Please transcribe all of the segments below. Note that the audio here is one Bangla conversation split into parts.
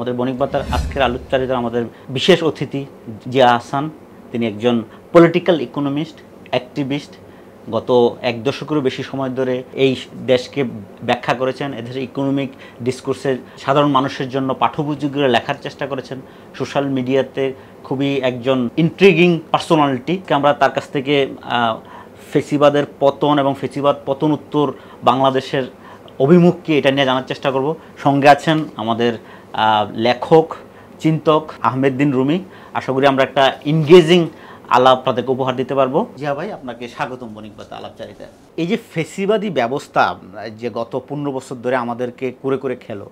আমাদের বণিক বার্তার আজকের আলোচকারীদের আমাদের বিশেষ অতিথি জিয়া আহসান তিনি একজন পলিটিক্যাল ইকোনমিস্ট অ্যাক্টিভিস্ট গত এক দশকেরও বেশি সময় ধরে এই দেশকে ব্যাখ্যা করেছেন এদের ইকোনমিক ডিসকোর্সের সাধারণ মানুষের জন্য পাঠ্যপুস্তকগুলো লেখার চেষ্টা করেছেন সোশ্যাল মিডিয়াতে খুবই একজন ইন্ট্রিগিং পার্সোনালিটি আমরা তার কাছ থেকে ফেসিবাদের পতন এবং ফেসিবাদ পতন উত্তর বাংলাদেশের অভিমুখকে এটা নিয়ে জানার চেষ্টা করব সঙ্গে আছেন আমাদের লেখক চিন্তক আহমেদ রুমি আশা করি আমরা একটা ইনগেজিং আলাপ আপনাদেরকে উপহার দিতে পারবো জিয়া ভাই আপনাকে স্বাগতম বণিকবাদ আলাপচারিতা এই যে ফেসিবাদী ব্যবস্থা যে গত পনেরো বছর ধরে আমাদেরকে করে করে খেলো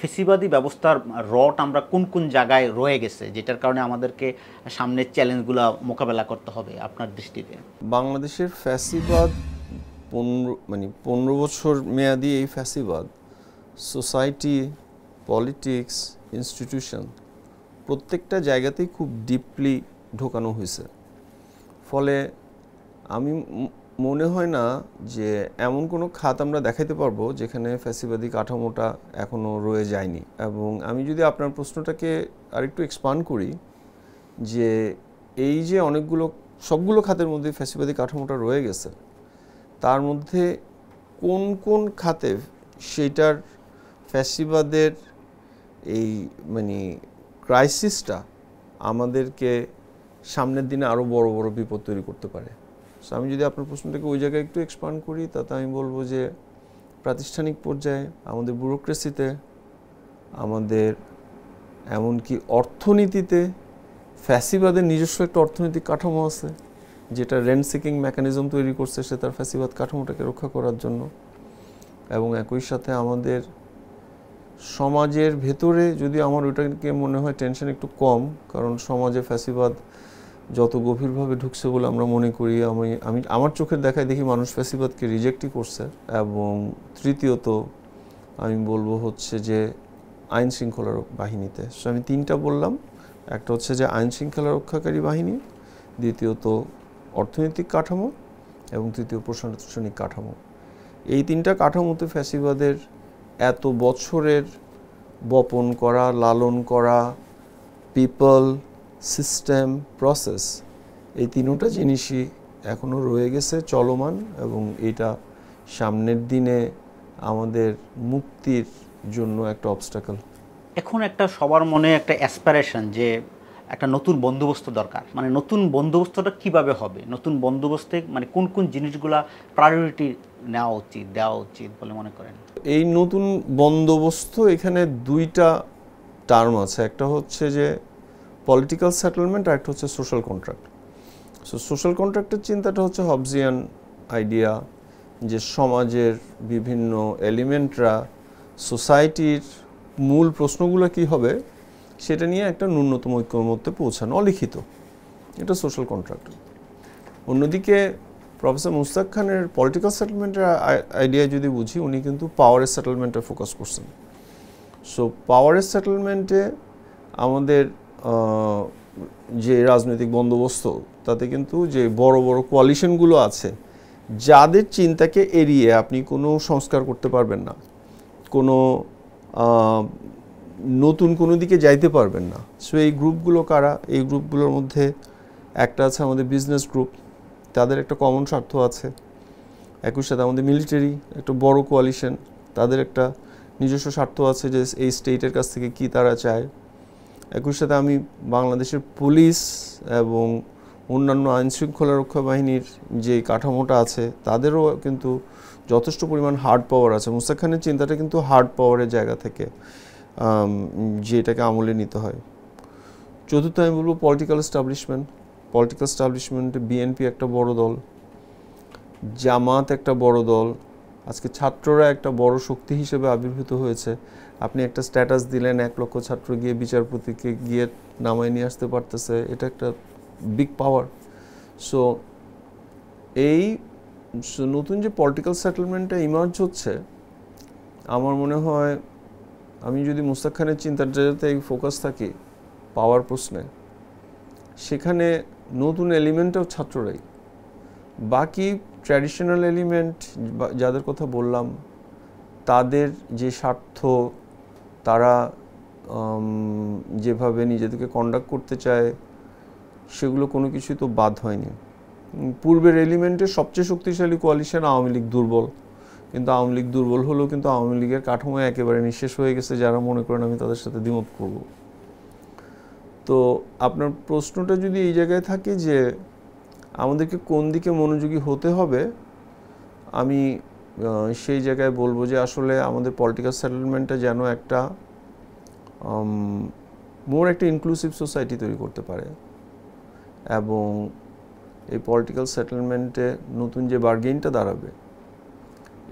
ফেসিবাদী ব্যবস্থার রট আমরা কোন কোন জায়গায় রয়ে গেছে যেটার কারণে আমাদেরকে সামনের চ্যালেঞ্জগুলো মোকাবেলা করতে হবে আপনার দৃষ্টিতে বাংলাদেশের ফ্যাসিবাদ পনেরো মানে পনেরো বছর মেয়াদি এই ফ্যাসিবাদ সোসাইটি পলিটিক্স ইনস্টিটিউশন প্রত্যেকটা জায়গাতেই খুব ডিপলি ঢোকানো হয়েছে ফলে আমি মনে হয় না যে এমন কোনো খাত আমরা দেখাইতে পারবো যেখানে ফ্যাসিবাদী কাঠামোটা এখনও রয়ে যায়নি এবং আমি যদি আপনার প্রশ্নটাকে আরেকটু এক্সপান্ড করি যে এই যে অনেকগুলো সবগুলো খাতের মধ্যে ফ্যাসিবাদী কাঠামোটা রয়ে গেছে তার মধ্যে কোন কোন খাতে সেটার ফ্যাসিবাদের এই মানে ক্রাইসিসটা আমাদেরকে সামনের দিনে আরও বড় বড় বিপদ তৈরি করতে পারে সো আমি যদি আপনার প্রশ্নটাকে ওই জায়গায় একটু এক্সপান্ড করি তাতে আমি বলবো যে প্রাতিষ্ঠানিক পর্যায়ে আমাদের ব্যুরোক্রেসিতে আমাদের এমনকি অর্থনীতিতে ফ্যাসিবাদের নিজস্ব একটা অর্থনৈতিক কাঠামো আছে যেটা রেন্ট সিকিং মেকানিজম তৈরি করছে সে তার ফ্যাসিবাদ কাঠামোটাকে রক্ষা করার জন্য এবং একই সাথে আমাদের সমাজের ভেতরে যদি আমার ওইটাকে মনে হয় টেনশন একটু কম কারণ সমাজে ফ্যাসিবাদ যত গভীরভাবে ঢুকছে বলে আমরা মনে করি আমি আমি আমার চোখের দেখায় দেখি মানুষ ফ্যাসিবাদকে রিজেক্টই করছে এবং তৃতীয়ত আমি বলবো হচ্ছে যে আইন শৃঙ্খলা বাহিনীতে সো আমি তিনটা বললাম একটা হচ্ছে যে আইন শৃঙ্খলা রক্ষাকারী বাহিনী দ্বিতীয়ত অর্থনৈতিক কাঠামো এবং তৃতীয় প্রশাসনিক কাঠামো এই তিনটা কাঠামোতে ফ্যাসিবাদের এত বছরের বপন করা লালন করা পিপল সিস্টেম প্রসেস এই তিনোটা জিনিসই এখনও রয়ে গেছে চলমান এবং এটা সামনের দিনে আমাদের মুক্তির জন্য একটা অবস্টাকল এখন একটা সবার মনে একটা অ্যাসপারেশন যে একটা নতুন বন্দোবস্ত দরকার মানে নতুন বন্দোবস্তটা কিভাবে হবে নতুন বন্দোবস্তে মানে কোন কোন জিনিসগুলা প্রায়োরিটি নেওয়া উচিত দেওয়া উচিত বলে মনে করেন এই নতুন বন্দোবস্ত এখানে দুইটা টার্ম আছে একটা হচ্ছে যে পলিটিক্যাল সেটেলমেন্ট আর একটা হচ্ছে সোশ্যাল কন্ট্রাক্ট সো সোশ্যাল কন্ট্রাক্টের চিন্তাটা হচ্ছে হবজিয়ান আইডিয়া যে সমাজের বিভিন্ন এলিমেন্টরা সোসাইটির মূল প্রশ্নগুলো কি হবে সেটা নিয়ে একটা ন্যূনতম ঐক্যর মধ্যে পৌঁছানো অলিখিত এটা সোশ্যাল কন্ট্রাক্ট অন্যদিকে প্রফেসর মুস্তাক খানের পলিটিক্যাল সেটেলমেন্টের আইডিয়া যদি বুঝি উনি কিন্তু পাওয়ারের সেটেলমেন্টে ফোকাস করছেন সো পাওয়ারের সেটেলমেন্টে আমাদের যে রাজনৈতিক বন্দোবস্ত তাতে কিন্তু যে বড় বড় কোয়ালিশনগুলো আছে যাদের চিন্তাকে এড়িয়ে আপনি কোনো সংস্কার করতে পারবেন না কোনো নতুন কোনো দিকে যাইতে পারবেন না সো এই গ্রুপগুলো কারা এই গ্রুপগুলোর মধ্যে একটা আছে আমাদের বিজনেস গ্রুপ তাদের একটা কমন স্বার্থ আছে একই সাথে আমাদের মিলিটারি একটা বড় কোয়ালিশন তাদের একটা নিজস্ব স্বার্থ আছে যে এই স্টেটের কাছ থেকে কি তারা চায় একই সাথে আমি বাংলাদেশের পুলিশ এবং অন্যান্য আইনশৃঙ্খলা রক্ষা বাহিনীর যে কাঠামোটা আছে তাদেরও কিন্তু যথেষ্ট পরিমাণ হার্ড পাওয়ার আছে মুস্তাক খানের চিন্তাটা কিন্তু হার্ড পাওয়ারের জায়গা থেকে যেটাকে আমলে নিতে হয় চতুর্থ আমি বলবো পলিটিক্যাল এস্টাবলিশমেন্ট পলিটিক্যাল স্টাবলিশমেন্টে বিএনপি একটা বড় দল জামাত একটা বড় দল আজকে ছাত্ররা একটা বড় শক্তি হিসেবে আবির্ভূত হয়েছে আপনি একটা স্ট্যাটাস দিলেন এক লক্ষ ছাত্র গিয়ে বিচারপতিকে গিয়ে নামায় নিয়ে আসতে পারতেছে এটা একটা বিগ পাওয়ার সো এই নতুন যে পলিটিক্যাল সেটেলমেন্টটা ইমার্জ হচ্ছে আমার মনে হয় আমি যদি মুস্তাক খানের চিন্তার জায়গাতে ফোকাস থাকি পাওয়ার প্রশ্নে সেখানে নতুন এলিমেন্টও ছাত্ররাই বাকি ট্র্যাডিশনাল এলিমেন্ট যাদের কথা বললাম তাদের যে স্বার্থ তারা যেভাবে নিজেদেরকে কন্ডাক্ট করতে চায় সেগুলো কোনো কিছুই তো বাদ হয়নি পূর্বের এলিমেন্টের সবচেয়ে শক্তিশালী কোয়ালিশন আওয়ামী লীগ দুর্বল কিন্তু আওয়ামী লীগ দুর্বল হলেও কিন্তু আওয়ামী লীগের কাঠামো একেবারে নিঃশেষ হয়ে গেছে যারা মনে করেন আমি তাদের সাথে দ্বিমত করবো তো আপনার প্রশ্নটা যদি এই জায়গায় থাকে যে আমাদেরকে কোন দিকে মনোযোগী হতে হবে আমি সেই জায়গায় বলবো যে আসলে আমাদের পলিটিক্যাল সেটেলমেন্টটা যেন একটা মোর একটা ইনক্লুসিভ সোসাইটি তৈরি করতে পারে এবং এই পলিটিক্যাল সেটেলমেন্টে নতুন যে বার্গেইনটা দাঁড়াবে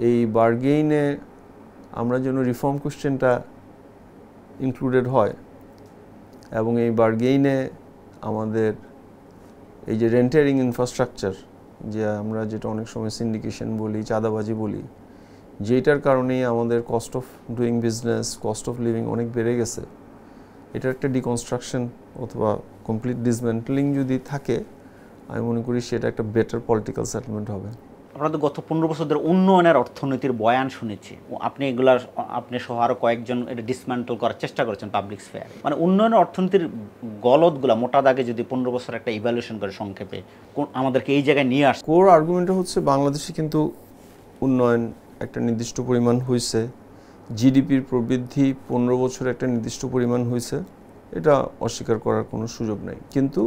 এই বার্গেইনে আমরা যেন রিফর্ম কোশ্চেনটা ইনক্লুডেড হয় এবং এই বার্গেইনে আমাদের এই যে রেন্টেরিং ইনফ্রাস্ট্রাকচার যে আমরা যেটা অনেক সময় সিন্ডিকেশন বলি চাঁদাবাজি বলি যেটার কারণেই আমাদের cost of doing business cost of living অনেক বেড়ে গেছে এটার একটা ডিকনস্ট্রাকশন অথবা কমপ্লিট ডিসমেন্টলিং যদি থাকে আমি মনে করি সেটা একটা বেটার পলিটিক্যাল সেটেলমেন্ট হবে তো গত পনেরো বছর ধরে উন্নয়নের অর্থনীতির বয়ান শুনেছি আপনি এগুলার আপনি সহ আরও কয়েকজন এটা ডিসম্যান্টল করার চেষ্টা করেছেন পাবলিক স্পেয়ার মানে উন্নয়নের অর্থনীতির গলতগুলা মোটা দাগে যদি পনেরো বছর একটা ইভ্যালুয়েশন করে সংক্ষেপে আমাদেরকে এই জায়গায় নিয়ে আস কোর আর্গুমেন্টটা হচ্ছে বাংলাদেশে কিন্তু উন্নয়ন একটা নির্দিষ্ট পরিমাণ হয়েছে জিডিপির প্রবৃদ্ধি পনেরো বছর একটা নির্দিষ্ট পরিমাণ হয়েছে এটা অস্বীকার করার কোনো সুযোগ নেই কিন্তু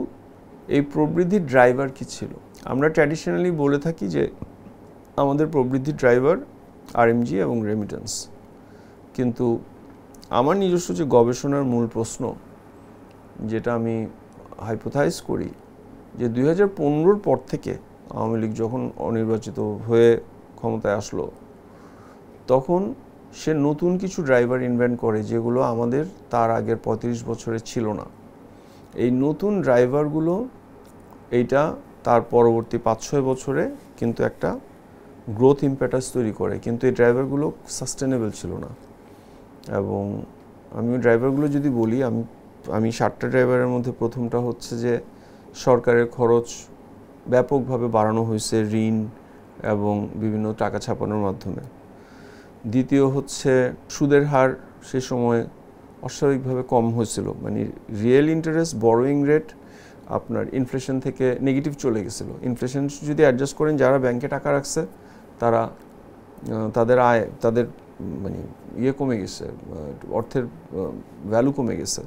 এই প্রবৃদ্ধির ড্রাইভার কি ছিল আমরা ট্র্যাডিশনালি বলে থাকি যে আমাদের প্রবৃদ্ধি ড্রাইভার আরএমজি এবং রেমিটেন্স কিন্তু আমার নিজস্ব যে গবেষণার মূল প্রশ্ন যেটা আমি হাইপোথাইজ করি যে দুই হাজার পর থেকে আওয়ামী লীগ যখন অনির্বাচিত হয়ে ক্ষমতায় আসলো তখন সে নতুন কিছু ড্রাইভার ইনভেন্ট করে যেগুলো আমাদের তার আগের পঁয়ত্রিশ বছরে ছিল না এই নতুন ড্রাইভারগুলো এইটা তার পরবর্তী পাঁচ ছয় বছরে কিন্তু একটা গ্রোথ ইম্প্যাটাস তৈরি করে কিন্তু এই ড্রাইভারগুলো সাস্টেনেবল ছিল না এবং আমি ড্রাইভারগুলো যদি বলি আমি আমি সাতটা ড্রাইভারের মধ্যে প্রথমটা হচ্ছে যে সরকারের খরচ ব্যাপকভাবে বাড়ানো হয়েছে ঋণ এবং বিভিন্ন টাকা ছাপানোর মাধ্যমে দ্বিতীয় হচ্ছে সুদের হার সে সময় অস্বাভাবিকভাবে কম হয়েছিল মানে রিয়েল ইন্টারেস্ট বরোয়িং রেট আপনার ইনফ্লেশন থেকে নেগেটিভ চলে গেছিলো ইনফ্লেশন যদি অ্যাডজাস্ট করেন যারা ব্যাংকে টাকা রাখছে তারা তাদের আয় তাদের মানে ইয়ে কমে গেছে অর্থের ভ্যালু কমে গেছে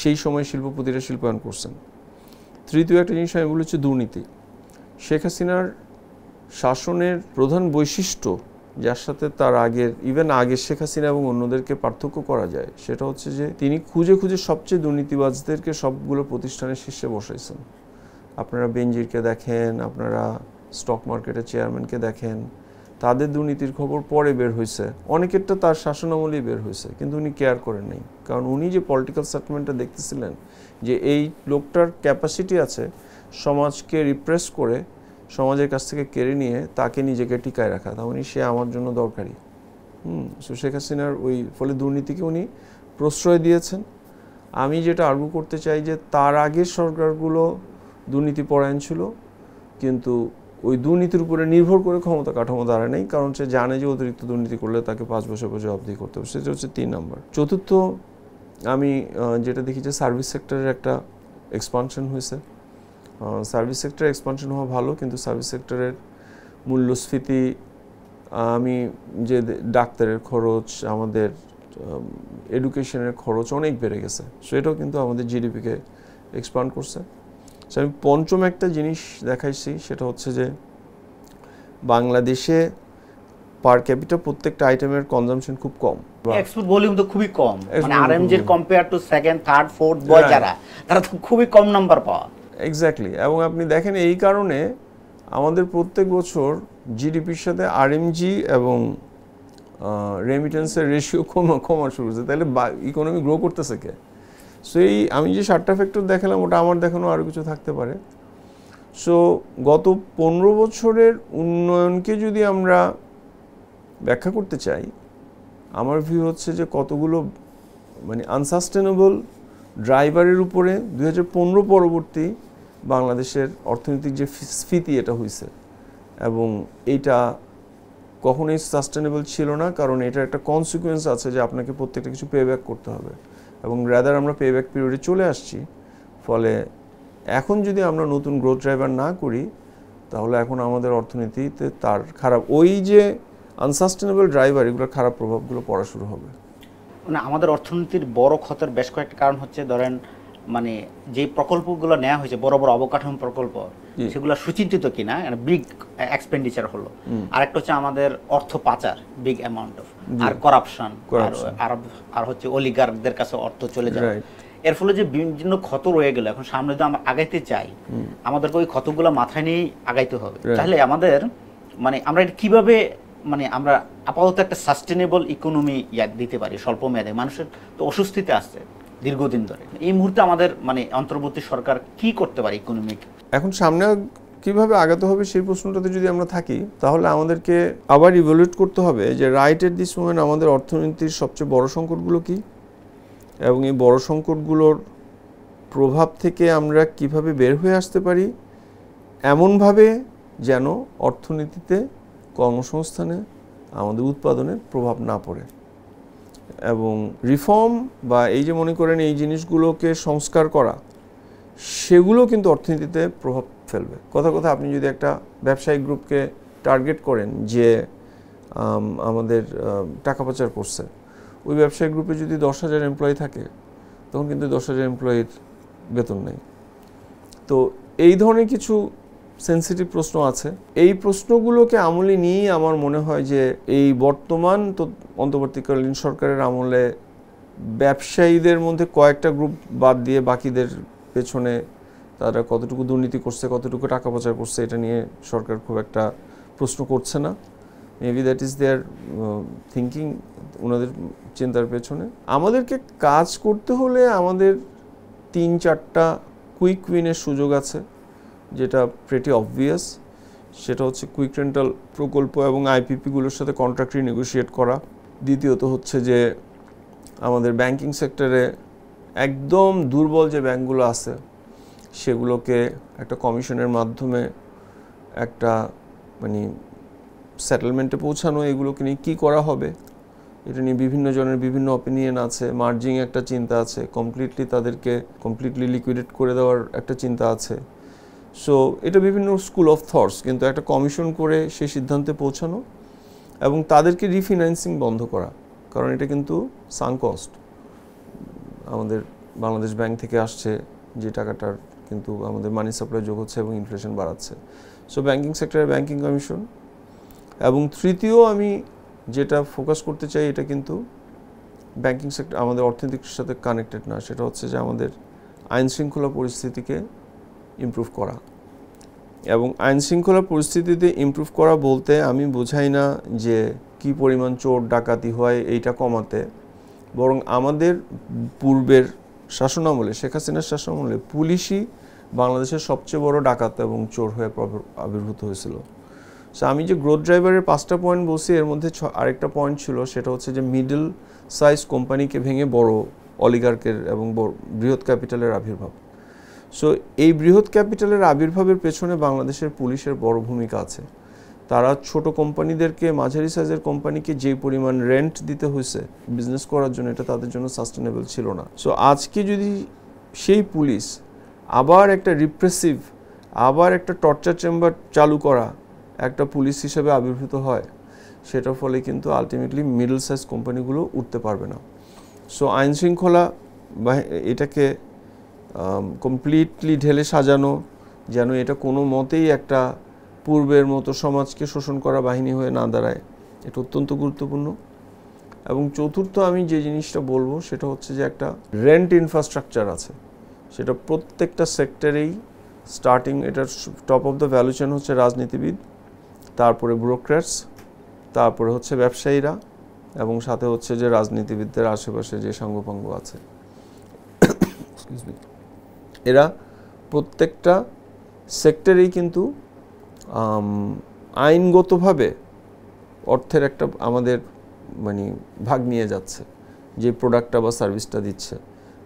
সেই সময় শিল্পপতিরা শিল্পায়ন করছেন তৃতীয় একটা জিনিস আমি বলেছি দুর্নীতি শেখ হাসিনার শাসনের প্রধান বৈশিষ্ট্য যার সাথে তার আগের ইভেন আগে শেখ হাসিনা এবং অন্যদেরকে পার্থক্য করা যায় সেটা হচ্ছে যে তিনি খুঁজে খুঁজে সবচেয়ে দুর্নীতিবাজদেরকে সবগুলো প্রতিষ্ঠানের শীর্ষে বসাইছেন আপনারা বেঞ্জিরকে দেখেন আপনারা স্টক মার্কেটের চেয়ারম্যানকে দেখেন তাদের দুর্নীতির খবর পরে বের হয়েছে অনেকেরটা তার শাসনামলেই বের হয়েছে কিন্তু উনি কেয়ার করেন নাই কারণ উনি যে পলিটিক্যাল সেটেলমেন্টটা দেখতেছিলেন যে এই লোকটার ক্যাপাসিটি আছে সমাজকে রিপ্রেস করে সমাজের কাছ থেকে কেড়ে নিয়ে তাকে নিজেকে টিকায় রাখা তা উনি সে আমার জন্য দরকারি হুম সো শেখ হাসিনার ওই ফলে দুর্নীতিকে উনি প্রশ্রয় দিয়েছেন আমি যেটা আর্গু করতে চাই যে তার আগে সরকারগুলো দুর্নীতিপরায়ণ ছিল কিন্তু ওই দুর্নীতির উপরে নির্ভর করে ক্ষমতা কাঠামো দাঁড়ায় নেই কারণ সে জানে যে অতিরিক্ত দুর্নীতি করলে তাকে পাঁচ বছর পর জবাবদিহি করতে হবে সেটা হচ্ছে তিন নম্বর চতুর্থ আমি যেটা দেখি যে সার্ভিস সেক্টরের একটা এক্সপানশন হয়েছে সার্ভিস সেক্টর এক্সপানশন হওয়া ভালো কিন্তু সার্ভিস সেক্টরের মূল্যস্ফীতি আমি যে ডাক্তারের খরচ আমাদের এডুকেশনের খরচ অনেক বেড়ে গেছে সেটাও কিন্তু আমাদের জিডিপিকে এক্সপান্ড করছে আমি পঞ্চম একটা জিনিস দেখাইছি সেটা হচ্ছে যে বাংলাদেশে পার ক্যাপিটা প্রত্যেকটা আইটেমের কনজাম্পশন খুব কম এক্সপোর্ট ভলিউম তো খুবই কম মানে RMG compare to second third fourth boy যারা তারা তো খুবই কম নাম্বার পাওয়া এক্স্যাক্টলি এবং আপনি দেখেন এই কারণে আমাদের প্রত্যেক বছর জিডিপির সাথে আরএমজি এবং রেমিটেন্সের রেশিও কমা কমা শুরু হয়েছে তাহলে ইকোনমি গ্রো করতেছে কে সো এই আমি যে সাতটা ফ্যাক্টর দেখালাম ওটা আমার দেখানো আরও কিছু থাকতে পারে সো গত পনেরো বছরের উন্নয়নকে যদি আমরা ব্যাখ্যা করতে চাই আমার ভিউ হচ্ছে যে কতগুলো মানে আনসাস্টেনেবল ড্রাইভারের উপরে দুই পরবর্তী বাংলাদেশের অর্থনৈতিক যে স্ফীতি এটা হয়েছে এবং এটা কখনোই সাস্টেনেবল ছিল না কারণ এটার একটা কনসিকুয়েন্স আছে যে আপনাকে প্রত্যেকটা কিছু পে ব্যাক করতে হবে এবং রাদার আমরা পেব্যাক পিরিয়ডে চলে আসছি ফলে এখন যদি আমরা নতুন গ্রোথ ড্রাইভার না করি তাহলে এখন আমাদের অর্থনীতিতে তার খারাপ ওই যে আনসাস্টেনেবল ড্রাইভার এগুলোর খারাপ প্রভাবগুলো পড়া শুরু হবে মানে আমাদের অর্থনীতির বড় ক্ষতের বেশ কয়েকটা কারণ হচ্ছে ধরেন মানে যে প্রকল্পগুলো নেওয়া হয়েছে বড় বড় অবকাঠামো প্রকল্প সেগুলো সুচিন্তিত কিনা বিগ এক্সপেন্ডিচার হলো আর একটা হচ্ছে আমাদের অর্থ পাচার বিগ অ্যামাউন্ট অফ আর করাপশন আর আর হচ্ছে অলিগারদের কাছে অর্থ চলে যায় এর ফলে যে বিভিন্ন ক্ষত রয়ে গেল এখন সামনে যদি আমরা আগাইতে চাই আমাদেরকে ওই ক্ষতগুলো মাথায় নিয়েই আগাইতে হবে তাহলে আমাদের মানে আমরা এটা কিভাবে মানে আমরা আপাতত একটা সাস্টেনেবল ইকোনমি দিতে পারি স্বল্প মেয়াদে মানুষের তো অসুস্থিতে আসছে দীর্ঘদিন ধরে এই মুহূর্তে আমাদের মানে অন্তর্বর্তী সরকার কি করতে পারে ইকোনমিক এখন সামনে কিভাবে আগাতে হবে সেই প্রশ্নটাতে যদি আমরা থাকি তাহলে আমাদেরকে আবার ইভ্যালুয়েট করতে হবে যে রাইট এট দিস মোমেন্ট আমাদের অর্থনীতির সবচেয়ে বড় সংকটগুলো কি এবং এই বড় সংকটগুলোর প্রভাব থেকে আমরা কিভাবে বের হয়ে আসতে পারি এমনভাবে যেন অর্থনীতিতে কর্মসংস্থানে আমাদের উৎপাদনের প্রভাব না পড়ে এবং রিফর্ম বা এই যে মনে করেন এই জিনিসগুলোকে সংস্কার করা সেগুলো কিন্তু অর্থনীতিতে প্রভাব ফেলবে কথা কথা আপনি যদি একটা ব্যবসায়িক গ্রুপকে টার্গেট করেন যে আমাদের টাকা পাচার করছে ওই ব্যবসায়িক গ্রুপে যদি দশ হাজার এমপ্লয়ি থাকে তখন কিন্তু দশ হাজার এমপ্লয়ির বেতন নেই তো এই ধরনের কিছু সেন্সিটিভ প্রশ্ন আছে এই প্রশ্নগুলোকে আমলে নিয়েই আমার মনে হয় যে এই বর্তমান তো অন্তর্বর্তীকালীন সরকারের আমলে ব্যবসায়ীদের মধ্যে কয়েকটা গ্রুপ বাদ দিয়ে বাকিদের পেছনে তারা কতটুকু দুর্নীতি করছে কতটুকু টাকা পয়সা করছে এটা নিয়ে সরকার খুব একটা প্রশ্ন করছে না maybe that is their thinking ওনাদের চিন্তার পেছনে আমাদেরকে কাজ করতে হলে আমাদের তিন চারটা কুইক উইনের সুযোগ আছে যেটা প্রেটি অবভিয়াস সেটা হচ্ছে কুইক রেন্টাল প্রকল্প এবং আইপিপিগুলোর সাথে কন্ট্রাক্ট রিনেগোশিয়েট করা দ্বিতীয়ত হচ্ছে যে আমাদের ব্যাংকিং সেক্টরে একদম দুর্বল যে ব্যাংকগুলো আছে সেগুলোকে একটা কমিশনের মাধ্যমে একটা মানে সেটেলমেন্টে পৌঁছানো এগুলোকে নিয়ে কী করা হবে এটা নিয়ে বিভিন্ন জনের বিভিন্ন অপিনিয়ন আছে মার্জিং একটা চিন্তা আছে কমপ্লিটলি তাদেরকে কমপ্লিটলি লিকুইডেট করে দেওয়ার একটা চিন্তা আছে সো এটা বিভিন্ন স্কুল অফ থটস কিন্তু একটা কমিশন করে সেই সিদ্ধান্তে পৌঁছানো এবং তাদেরকে রিফিনান্সিং বন্ধ করা কারণ এটা কিন্তু কস্ট আমাদের বাংলাদেশ ব্যাংক থেকে আসছে যে টাকাটার কিন্তু আমাদের মানি সাপ্লাই যোগ হচ্ছে এবং ইনফ্লেশন বাড়াচ্ছে সো ব্যাংকিং সেক্টরে ব্যাংকিং কমিশন এবং তৃতীয় আমি যেটা ফোকাস করতে চাই এটা কিন্তু ব্যাংকিং সেক্টর আমাদের অর্থনীতির সাথে কানেক্টেড না সেটা হচ্ছে যে আমাদের আইন শৃঙ্খলা পরিস্থিতিকে ইমপ্রুভ করা এবং আইন শৃঙ্খলা পরিস্থিতিতে ইমপ্রুভ করা বলতে আমি বোঝাই না যে কি পরিমাণ চোর ডাকাতি হয় এইটা কমাতে বরং আমাদের পূর্বের শাসনামলে শেখ হাসিনার শাসনামলে পুলিশই বাংলাদেশের সবচেয়ে বড় ডাকাত এবং চোর হয়ে আবির্ভূত হয়েছিল সো আমি যে গ্রোথ ড্রাইভারের পাঁচটা পয়েন্ট বলছি এর মধ্যে আরেকটা পয়েন্ট ছিল সেটা হচ্ছে যে মিডল সাইজ কোম্পানিকে ভেঙে বড় অলিগার্কের এবং বৃহৎ ক্যাপিটালের আবির্ভাব সো এই বৃহৎ ক্যাপিটালের আবির্ভাবের পেছনে বাংলাদেশের পুলিশের বড় ভূমিকা আছে তারা ছোট কোম্পানিদেরকে মাঝারি সাইজের কোম্পানিকে যে পরিমাণ রেন্ট দিতে হয়েছে বিজনেস করার জন্য এটা তাদের জন্য সাস্টেনেবল ছিল না সো আজকে যদি সেই পুলিশ আবার একটা রিপ্রেসিভ আবার একটা টর্চার চেম্বার চালু করা একটা পুলিশ হিসেবে আবির্ভূত হয় সেটার ফলে কিন্তু আলটিমেটলি মিডল সাইজ কোম্পানিগুলো উঠতে পারবে না সো আইনশৃঙ্খলা বা এটাকে কমপ্লিটলি ঢেলে সাজানো যেন এটা কোনো মতেই একটা পূর্বের মতো সমাজকে শোষণ করা বাহিনী হয়ে না দাঁড়ায় এটা অত্যন্ত গুরুত্বপূর্ণ এবং চতুর্থ আমি যে জিনিসটা বলবো সেটা হচ্ছে যে একটা রেন্ট ইনফ্রাস্ট্রাকচার আছে সেটা প্রত্যেকটা সেক্টরেই স্টার্টিং এটার top of the value chain হচ্ছে রাজনীতিবিদ তারপরে ব্যুরোক্র্যাটস তারপরে হচ্ছে ব্যবসায়ীরা এবং সাথে হচ্ছে যে রাজনীতিবিদদের আশেপাশে যে সাঙ্গপাঙ্গ আছে এরা প্রত্যেকটা সেক্টরেই কিন্তু আইনগতভাবে অর্থের একটা আমাদের মানে ভাগ নিয়ে যাচ্ছে যে প্রোডাক্টটা বা সার্ভিসটা দিচ্ছে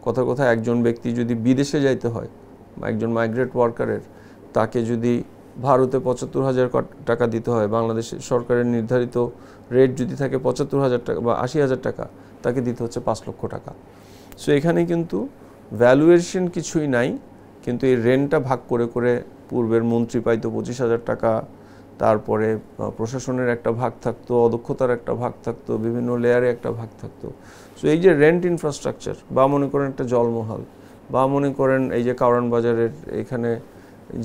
কথা কথা একজন ব্যক্তি যদি বিদেশে যাইতে হয় একজন মাইগ্রেট ওয়ার্কারের তাকে যদি ভারতে পঁচাত্তর হাজার টাকা দিতে হয় বাংলাদেশের সরকারের নির্ধারিত রেট যদি থাকে পঁচাত্তর হাজার টাকা বা আশি হাজার টাকা তাকে দিতে হচ্ছে পাঁচ লক্ষ টাকা সো এখানে কিন্তু ভ্যালুয়েশন কিছুই নাই কিন্তু এই রেন্টটা ভাগ করে করে পূর্বের মন্ত্রী পাইতো পঁচিশ হাজার টাকা তারপরে প্রশাসনের একটা ভাগ থাকতো অদক্ষতার একটা ভাগ থাকতো বিভিন্ন লেয়ারে একটা ভাগ থাকতো সো এই যে রেন্ট ইনফ্রাস্ট্রাকচার বা মনে করেন একটা জলমহল বা মনে করেন এই যে কারণ বাজারের এখানে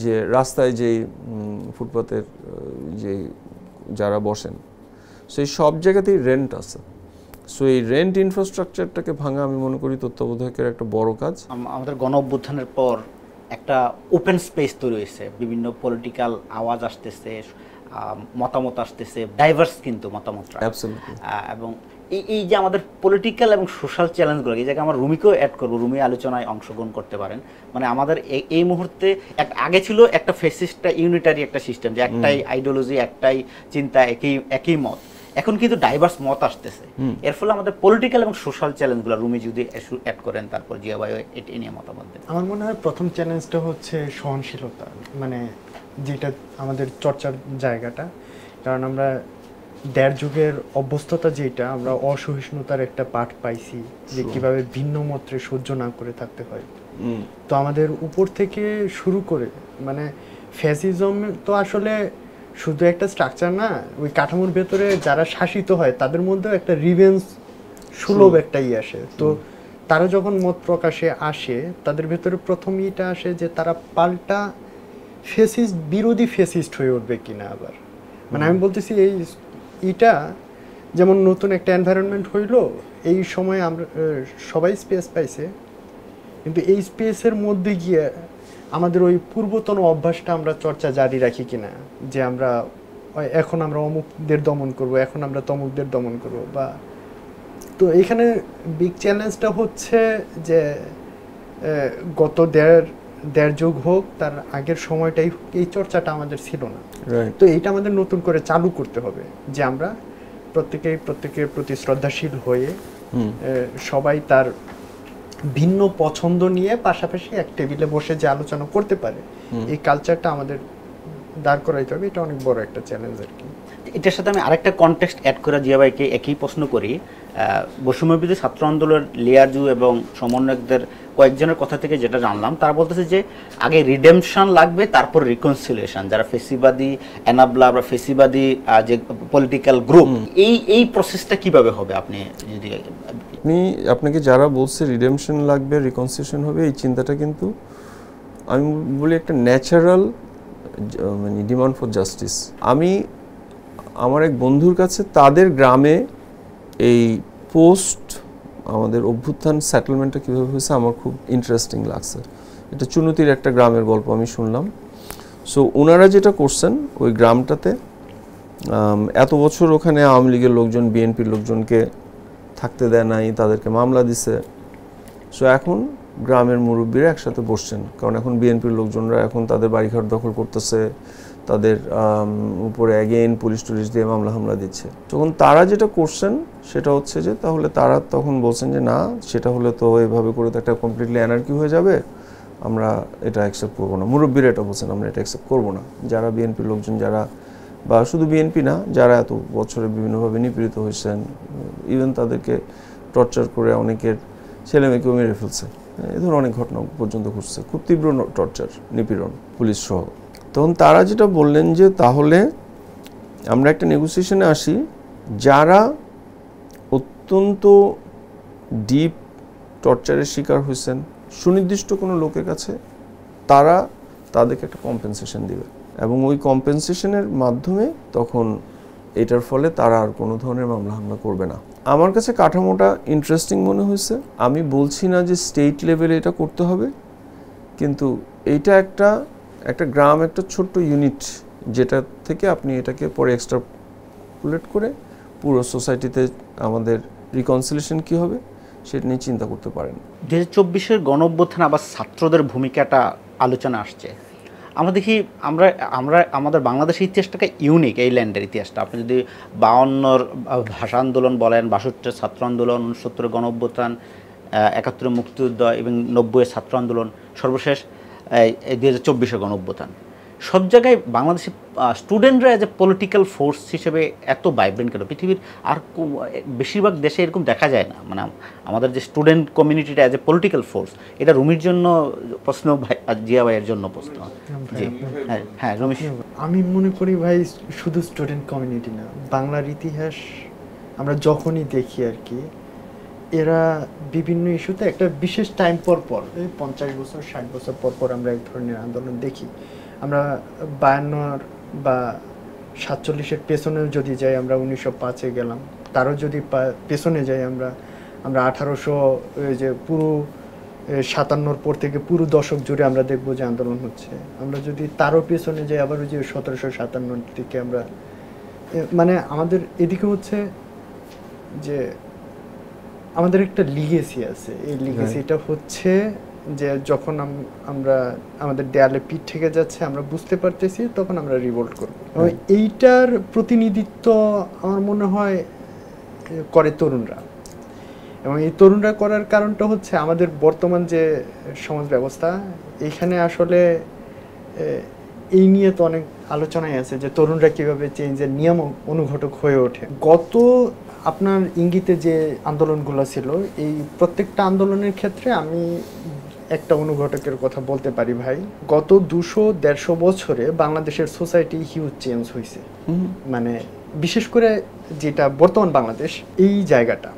যে রাস্তায় যেই ফুটপাতের যে যারা বসেন সেই সব জায়গাতেই রেন্ট আছে সো এই রেন্ট ইনফ্রাস্ট্রাকচারটাকে ভাঙা আমি মনে করি তত্ত্বাবধায়কের একটা বড় কাজ আমাদের গণ অভ্যুত্থানের পর একটা ওপেন স্পেস তৈরি হয়েছে বিভিন্ন পলিটিক্যাল আওয়াজ আসতেছে মতামত আসতেছে ডাইভার্স কিন্তু মতামত এবং এই এই যে আমাদের পলিটিক্যাল এবং সোশ্যাল চ্যালেঞ্জগুলো এই জায়গায় আমার রুমিকেও অ্যাড করবো রুমি আলোচনায় অংশগ্রহণ করতে পারেন মানে আমাদের এই মুহূর্তে এক আগে ছিল একটা ফেসিস্টা ইউনিটারি একটা সিস্টেম যে একটাই আইডিওলজি একটাই চিন্তা একই একই মত এখন কিন্তু ডাইভার্স মত আসতেছে এর ফলে আমাদের পলিটিক্যাল এবং সোশ্যাল চ্যালেঞ্জগুলো রুমে যদি অ্যাড করেন তারপর জিয়া ভাই এটি নিয়ে মতামত দেন আমার মনে হয় প্রথম চ্যালেঞ্জটা হচ্ছে সহনশীলতা মানে যেটা আমাদের চর্চার জায়গাটা কারণ আমরা দেড় যুগের অভ্যস্ততা যেটা আমরা অসহিষ্ণুতার একটা পাঠ পাইছি যে কিভাবে ভিন্ন মত্রে সহ্য না করে থাকতে হয় তো আমাদের উপর থেকে শুরু করে মানে ফ্যাসিজম তো আসলে শুধু একটা স্ট্রাকচার না ওই কাঠামোর ভেতরে যারা শাসিত হয় তাদের মধ্যেও একটা রিভেন্স সুলভ একটা ই আসে তো তারা যখন মত প্রকাশে আসে তাদের ভেতরে প্রথম ইটা আসে যে তারা পাল্টা ফেসিস বিরোধী ফেসিস্ট হয়ে উঠবে কিনা আবার মানে আমি বলতেছি এই ইটা যেমন নতুন একটা এনভায়রনমেন্ট হইল এই সময় আমরা সবাই স্পেস পাইছে কিন্তু এই স্পেসের মধ্যে গিয়ে আমাদের ওই পূর্বতন অভ্যাসটা আমরা চর্চা জারি রাখি কিনা যে আমরা এখন আমরা অমুকদের দমন করব এখন আমরা তমুকদের দমন করব বা তো এখানে বিগ চ্যালেঞ্জটা হচ্ছে যে গত দেড় দেড় যুগ হোক তার আগের সময়টাই এই চর্চাটা আমাদের ছিল না তো এইটা আমাদের নতুন করে চালু করতে হবে যে আমরা প্রত্যেকেই প্রত্যেকের প্রতি শ্রদ্ধাশীল হয়ে সবাই তার ভিন্ন পছন্দ নিয়ে পাশাপাশি এক টেবিলে বসে যে আলোচনা করতে পারে এই কালচারটা আমাদের দাঁড় করাইতে হবে এটা অনেক বড় একটা চ্যালেঞ্জ আর কি এটার সাথে আমি আরেকটা কনটেক্সট অ্যাড করে জিয়া ভাইকে একই প্রশ্ন করি বৈষম্যবিদ্যুৎ ছাত্র আন্দোলনের লেয়ারজু এবং সমন্বয়কদের কয়েকজনের কথা থেকে যেটা জানলাম তারা বলতেছে যে আগে রিডেমশন লাগবে তারপর রিকনসিলিয়েশন যারা ফেসিবাদী অ্যানাবলা বা ফেসিবাদী যে পলিটিক্যাল গ্রুপ এই এই প্রসেসটা কিভাবে হবে আপনি যদি আপনি আপনাকে যারা বলছে রিডেমশন লাগবে রিকনসিলিয়েশন হবে এই চিন্তাটা কিন্তু আমি বলি একটা ন্যাচারাল মানে ডিমান্ড ফর জাস্টিস আমি আমার এক বন্ধুর কাছে তাদের গ্রামে এই পোস্ট আমাদের অভ্যুত্থান সেটেলমেন্টটা কীভাবে হয়েছে আমার খুব ইন্টারেস্টিং লাগছে এটা চুনতির একটা গ্রামের গল্প আমি শুনলাম সো ওনারা যেটা করছেন ওই গ্রামটাতে এত বছর ওখানে আওয়ামী লীগের লোকজন বিএনপির লোকজনকে থাকতে দেয় নাই তাদেরকে মামলা দিছে সো এখন গ্রামের মুরব্বীরা একসাথে বসছেন কারণ এখন বিএনপির লোকজনরা এখন তাদের বাড়িঘর দখল করতেছে তাদের উপরে অ্যাগেন পুলিশ টুলিশ দিয়ে মামলা হামলা দিচ্ছে তখন তারা যেটা করছেন সেটা হচ্ছে যে তাহলে তারা তখন বলছেন যে না সেটা হলে তো এভাবে করে তো একটা কমপ্লিটলি অ্যানার্কি হয়ে যাবে আমরা এটা অ্যাকসেপ্ট করবো না মুরব্বীরা এটা বলছেন আমরা এটা অ্যাকসেপ্ট করবো না যারা বিএনপির লোকজন যারা বা শুধু বিএনপি না যারা এত বছরে বিভিন্নভাবে নিপীড়িত হয়েছেন ইভেন তাদেরকে টর্চার করে অনেকের ছেলে মেয়েকেও মেরে ফেলছে এ ধরনের অনেক ঘটনা পর্যন্ত ঘটছে খুব তীব্র টর্চার নিপীড়ন পুলিশ সহ তখন তারা যেটা বললেন যে তাহলে আমরা একটা নেগোসিয়েশনে আসি যারা অত্যন্ত ডিপ টর্চারের শিকার হয়েছেন সুনির্দিষ্ট কোনো লোকের কাছে তারা তাদেরকে একটা কম্পেনসেশন দেবে এবং ওই কম্পেনসেশনের মাধ্যমে তখন এটার ফলে তারা আর কোনো ধরনের মামলা হামলা করবে না আমার কাছে কাঠামোটা ইন্টারেস্টিং মনে হয়েছে আমি বলছি না যে স্টেট লেভেলে এটা করতে হবে কিন্তু এটা একটা একটা গ্রাম একটা ছোট্ট ইউনিট যেটা থেকে আপনি এটাকে পরে এক্সট্রাপুলেট করে পুরো সোসাইটিতে আমাদের রিকনসিলেশন কি হবে সেটা নিয়ে চিন্তা করতে পারেন দু হাজার চব্বিশের গণঅভ্যুত্থান আবার ছাত্রদের ভূমিকাটা আলোচনা আসছে আমরা দেখি আমরা আমরা আমাদের বাংলাদেশের ইতিহাসটাকে ইউনিক এই ল্যান্ডের ইতিহাসটা আপনি যদি বাউন্নর ভাষা আন্দোলন বলেন বাষট্টের ছাত্র আন্দোলন উনসত্তরের গণঅভ্যুত্থান একাত্তরের মুক্তিযুদ্ধ এবং নব্বইয়ের ছাত্র আন্দোলন সর্বশেষ এই দু হাজার চব্বিশের গণ সব জায়গায় বাংলাদেশের স্টুডেন্টরা এজ এ পলিটিক্যাল ফোর্স হিসেবে এত ভাইব্রেন্ট কেন পৃথিবীর আর বেশিরভাগ দেশে এরকম দেখা যায় না মানে আমাদের যে স্টুডেন্ট কমিউনিটিটা এজ এ পলিটিক্যাল ফোর্স এটা রুমির জন্য প্রশ্ন ভাই জিয়া ভাইয়ের জন্য প্রশ্ন হ্যাঁ, হ্যাঁ রমেশ আমি মনে করি ভাই শুধু স্টুডেন্ট কমিউনিটি না বাংলার ইতিহাস আমরা যখনই দেখি আর কি এরা বিভিন্ন ইস্যুতে একটা বিশেষ টাইম পর পর এই পঞ্চাশ বছর ষাট বছর পর পর আমরা এক ধরনের আন্দোলন দেখি আমরা বায়ান্নর বা সাতচল্লিশের পেছনেও যদি যাই আমরা উনিশশো পাঁচে গেলাম তারও যদি পেছনে যাই আমরা আমরা আঠারোশো যে পুরো সাতান্নর পর থেকে পুরো দশক জুড়ে আমরা দেখব যে আন্দোলন হচ্ছে আমরা যদি তারও পেছনে যাই আবার ওই যে সতেরোশো সাতান্নর থেকে আমরা মানে আমাদের এদিকে হচ্ছে যে আমাদের একটা লিগেসি আছে এই লিগেসিটা হচ্ছে যে যখন আমরা আমাদের দেয়ালে পিঠ থেকে যাচ্ছে আমরা বুঝতে পারতেছি তখন আমরা রিভোল্ট করব এইটার প্রতিনিধিত্ব আমার মনে হয় করে তরুণরা এবং এই তরুণরা করার কারণটা হচ্ছে আমাদের বর্তমান যে সমাজ ব্যবস্থা এখানে আসলে এই নিয়ে তো অনেক আলোচনাই আছে যে তরুণরা কীভাবে চেঞ্জের নিয়ম অনুঘটক হয়ে ওঠে গত আপনার ইঙ্গিতে যে আন্দোলনগুলো ছিল এই প্রত্যেকটা আন্দোলনের ক্ষেত্রে আমি একটা অনুঘটকের কথা বলতে পারি ভাই গত দুশো দেড়শো বছরে বাংলাদেশের সোসাইটি হিউজ চেঞ্জ হয়েছে মানে বিশেষ করে যেটা বর্তমান বাংলাদেশ এই জায়গাটা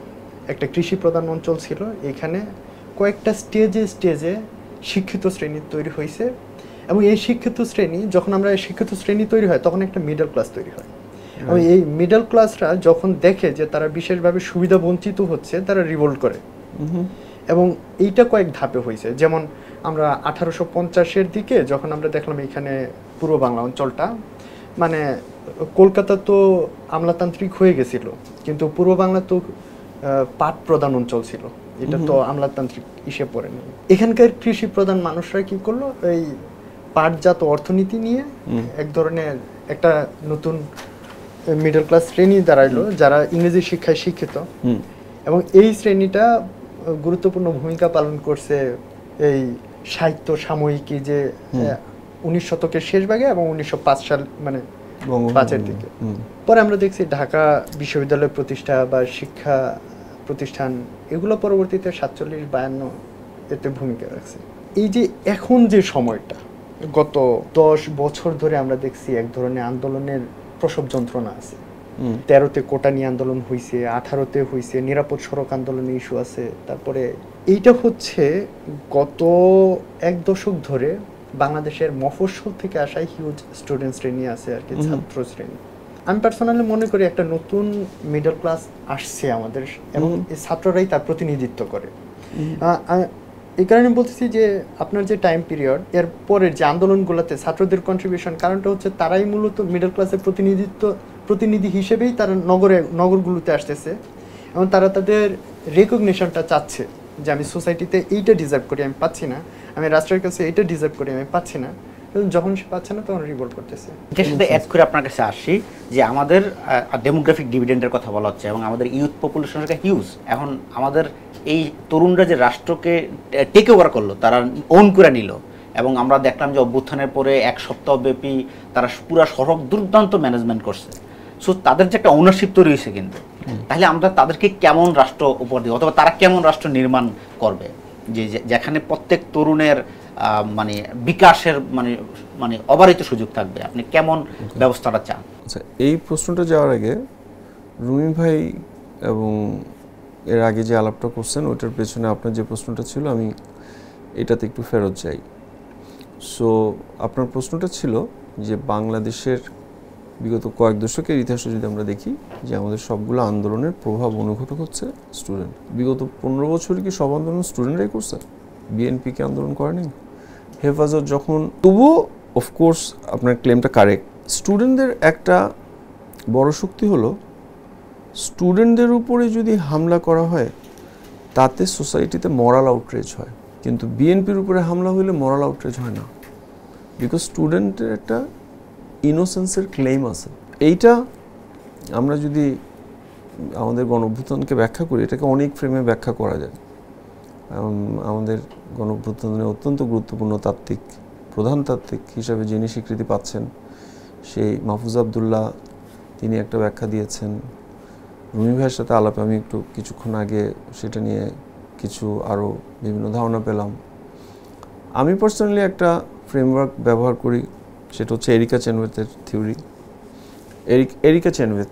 একটা কৃষি প্রধান অঞ্চল ছিল এখানে কয়েকটা স্টেজে স্টেজে শিক্ষিত শ্রেণী তৈরি হয়েছে এবং এই শিক্ষিত শ্রেণী যখন আমরা শিক্ষিত শ্রেণী তৈরি হয় তখন একটা মিডল ক্লাস তৈরি হয় আমি এই মিডল ক্লাসরা যখন দেখে যে তারা বিশেষভাবে সুবিধা বঞ্চিত হচ্ছে তারা রিভোল্ট করে এবং এইটা কয়েক ধাপে হয়েছে যেমন আমরা আঠারোশো পঞ্চাশের দিকে যখন আমরা দেখলাম এখানে পূর্ব বাংলা অঞ্চলটা মানে কলকাতা তো আমলাতান্ত্রিক হয়ে গেছিল কিন্তু পূর্ব বাংলা তো পাট প্রধান অঞ্চল ছিল এটা তো আমলাতান্ত্রিক ইসে পড়েনি এখানকার কৃষি প্রধান মানুষরা কি করলো এই পাটজাত অর্থনীতি নিয়ে এক ধরনের একটা নতুন মিডল ক্লাস শ্রেণী দাঁড়াইলো যারা ইংরেজি শিক্ষায় শিক্ষিত এবং এই শ্রেণীটা গুরুত্বপূর্ণ ভূমিকা পালন করছে এই সাহিত্য সাময়িকী যে উনিশ শতকের শেষ ভাগে এবং উনিশশো সাল মানে পাঁচের দিকে পরে আমরা দেখছি ঢাকা বিশ্ববিদ্যালয় প্রতিষ্ঠা বা শিক্ষা প্রতিষ্ঠান এগুলো পরবর্তীতে সাতচল্লিশ বায়ান্ন এতে ভূমিকা রাখছে এই যে এখন যে সময়টা গত দশ বছর ধরে আমরা দেখছি এক ধরনের আন্দোলনের প্রসব যন্ত্রণা আছে তেরোতে কোটা নিয়ে আন্দোলন হয়েছে আঠারোতে হয়েছে নিরাপদ সড়ক আন্দোলন ইস্যু আছে তারপরে এইটা হচ্ছে গত এক দশক ধরে বাংলাদেশের মফস্বল থেকে আসা হিউজ স্টুডেন্ট শ্রেণী আছে আর কি ছাত্র শ্রেণী আমি পার্সোনালি মনে করি একটা নতুন মিডল ক্লাস আসছে আমাদের এবং ছাত্ররাই তার প্রতিনিধিত্ব করে এই কারণে বলতেছি যে আপনার যে টাইম পিরিয়ড এর পরের যে আন্দোলনগুলোতে ছাত্রদের কন্ট্রিবিউশন কারণটা হচ্ছে তারাই মূলত মিডল ক্লাসের প্রতিনিধিত্ব প্রতিনিধি হিসেবেই তারা নগরে নগরগুলোতে আসতেছে এবং তারা তাদের রেকগনিশনটা চাচ্ছে যে আমি সোসাইটিতে এইটা ডিজার্ভ করি আমি পাচ্ছি না আমি রাষ্ট্রের কাছে এইটা ডিজার্ভ করি আমি পাচ্ছি না যখন সে পাচ্ছে না তখন রিভোল্ট করতেছে এটার সাথে অ্যাড করে আপনার কাছে আসি যে আমাদের ডেমোগ্রাফিক ডিভিডেন্ডের কথা বলা হচ্ছে এবং আমাদের ইউথ পপুলেশনটা হিউজ এখন আমাদের এই তরুণরা যে রাষ্ট্রকে টেক ওভার করলো তারা ওন করে নিল এবং আমরা দেখলাম যে অভ্যুত্থানের পরে এক সপ্তাহব্যাপী তারা পুরা সড়ক দুর্দান্ত ম্যানেজমেন্ট করছে সো তাদের যে একটা ওনারশিপ তৈরি হয়েছে কিন্তু তাহলে আমরা তাদেরকে কেমন রাষ্ট্র উপর দিব অথবা তারা কেমন রাষ্ট্র নির্মাণ করবে যে যেখানে প্রত্যেক তরুণের মানে বিকাশের মানে মানে অবারিত সুযোগ থাকবে আপনি কেমন ব্যবস্থাটা চান আচ্ছা এই প্রশ্নটা যাওয়ার আগে রুমি ভাই এবং এর আগে যে আলাপটা করছেন ওটার পেছনে আপনার যে প্রশ্নটা ছিল আমি এটাতে একটু ফেরত যাই সো আপনার প্রশ্নটা ছিল যে বাংলাদেশের বিগত কয়েক দশকের ইতিহাসে যদি আমরা দেখি যে আমাদের সবগুলো আন্দোলনের প্রভাব অনুঘটক হচ্ছে স্টুডেন্ট বিগত পনেরো বছর কি সব আন্দোলন স্টুডেন্টরাই করছে বিএনপিকে আন্দোলন করেনি হেফাজত যখন তবুও অফকোর্স আপনার ক্লেমটা কারেক্ট স্টুডেন্টদের একটা বড় শক্তি হলো স্টুডেন্টদের উপরে যদি হামলা করা হয় তাতে সোসাইটিতে মরাল আউটরেজ হয় কিন্তু বিএনপির উপরে হামলা হইলে মরাল আউটরেজ হয় না বিকজ স্টুডেন্টের একটা ইনোসেন্সের ক্লেম আছে এইটা আমরা যদি আমাদের গণভ্যুতানকে ব্যাখ্যা করি এটাকে অনেক ফ্রেমে ব্যাখ্যা করা যায় আমাদের গণপ্রতন্ত্রের অত্যন্ত গুরুত্বপূর্ণ তাত্ত্বিক প্রধান তাত্ত্বিক হিসাবে যিনি স্বীকৃতি পাচ্ছেন সেই মাহফুজ আবদুল্লাহ তিনি একটা ব্যাখ্যা দিয়েছেন রুমি ভাইয়ের সাথে আলাপে আমি একটু কিছুক্ষণ আগে সেটা নিয়ে কিছু আরও বিভিন্ন ধারণা পেলাম আমি পার্সোনালি একটা ফ্রেমওয়ার্ক ব্যবহার করি সেটা হচ্ছে এরিকা চেনবেথের থিওরি এরিকা চেনবেথ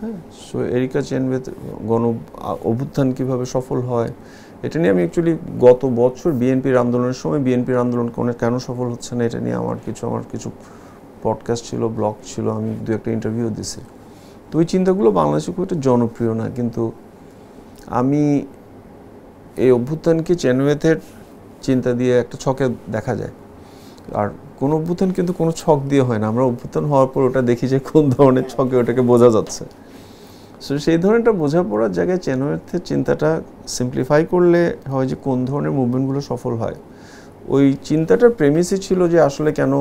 হ্যাঁ সো এরিকা চেনবেথ গণ অভ্যুত্থান কীভাবে সফল হয় এটা নিয়ে আমি অ্যাকচুয়ালি গত বছর বিএনপির আন্দোলনের সময় বিএনপির আন্দোলন কোনো কেন সফল হচ্ছে না এটা নিয়ে আমার কিছু আমার কিছু পডকাস্ট ছিল ব্লগ ছিল আমি দু একটা ইন্টারভিউ দিছি তো ওই চিন্তাগুলো বাংলাদেশে খুব একটা জনপ্রিয় না কিন্তু আমি এই অভ্যুত্থানকে চেনওয়েথের চিন্তা দিয়ে একটা ছকে দেখা যায় আর কোনো অভ্যুত্থান কিন্তু কোনো ছক দিয়ে হয় না আমরা অভ্যুত্থান হওয়ার পর ওটা দেখি যে কোন ধরনের ছকে ওটাকে বোঝা যাচ্ছে সো সেই ধরনের বোঝাপড়ার জায়গায় চ্যানোয়ের্থের চিন্তাটা সিম্পলিফাই করলে হয় যে কোন ধরনের মুভমেন্টগুলো সফল হয় ওই চিন্তাটার প্রেমিসই ছিল যে আসলে কেন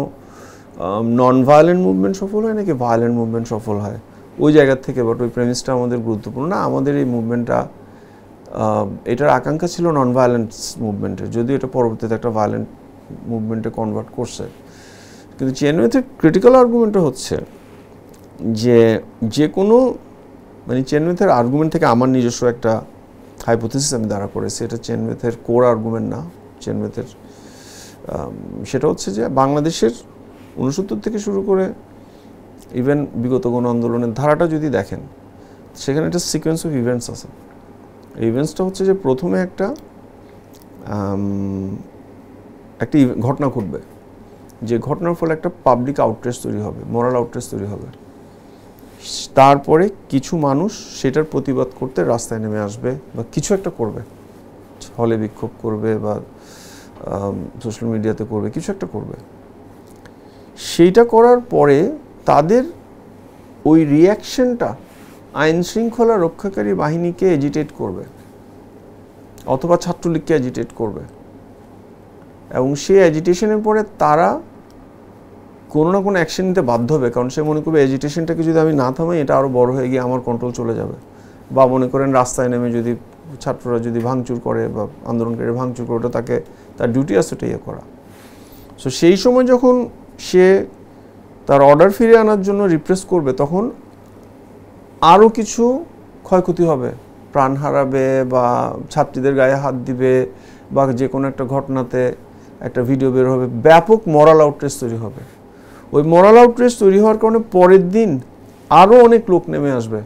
নন ভায়োলেন্ট মুভমেন্ট সফল হয় নাকি ভায়োলেন্ট মুভমেন্ট সফল হয় ওই জায়গার থেকে বাট ওই প্রেমিসটা আমাদের গুরুত্বপূর্ণ না আমাদের এই মুভমেন্টটা এটার আকাঙ্ক্ষা ছিল নন ভায়োলেন্ট মুভমেন্টের যদিও এটা পরবর্তীতে একটা ভায়োলেন্ট মুভমেন্টে কনভার্ট করছে কিন্তু চেন্নাইতে ক্রিটিক্যাল আর্গুমেন্টটা হচ্ছে যে যে কোনো মানে চেনমেথের আর্গুমেন্ট থেকে আমার নিজস্ব একটা হাইপোথিসিস আমি দাঁড়া করেছি এটা চেনমেথের কোর আর্গুমেন্ট না চেনমেথের um, সেটা হচ্ছে যে বাংলাদেশের উনসত্তর থেকে শুরু করে ইভেন বিগত গণ আন্দোলনের ধারাটা যদি দেখেন সেখানে একটা সিকোয়েন্স অফ ইভেন্টস আছে ইভেন্টসটা হচ্ছে যে প্রথমে একটা um, একটি ঘটনা ঘটবে যে ঘটনার ফলে একটা পাবলিক আউটরেস তৈরি হবে মরাল আউটরেস তৈরি হবে তারপরে কিছু মানুষ সেটার প্রতিবাদ করতে রাস্তায় নেমে আসবে বা কিছু একটা করবে হলে বিক্ষোভ করবে বা সোশ্যাল মিডিয়াতে করবে কিছু একটা করবে সেইটা করার পরে তাদের ওই রিয়াকশনটা আইন শৃঙ্খলা রক্ষাকারী বাহিনীকে এজিটেট করবে অথবা ছাত্রলীগকে এজিটেট করবে এবং সেই এজিটেশনের পরে তারা কোনো না কোনো অ্যাকশন নিতে বাধ্য হবে কারণ সে মনে করবে এজিটেশনটাকে যদি আমি না থামাই এটা আরও বড় হয়ে গিয়ে আমার কন্ট্রোল চলে যাবে বা মনে করেন রাস্তায় নেমে যদি ছাত্ররা যদি ভাঙচুর করে বা আন্দোলনকারী ভাঙচুর করে ওটা তাকে তার ডিউটি আছে ওটা ইয়ে করা সো সেই সময় যখন সে তার অর্ডার ফিরে আনার জন্য রিপ্রেস করবে তখন আরও কিছু ক্ষয়ক্ষতি হবে প্রাণ হারাবে বা ছাত্রীদের গায়ে হাত দিবে বা যে কোনো একটা ঘটনাতে একটা ভিডিও বের হবে ব্যাপক মরাল আউটরেস তৈরি হবে ওই মরাল আউটরেস তৈরি হওয়ার কারণে পরের দিন আরও অনেক লোক নেমে আসবে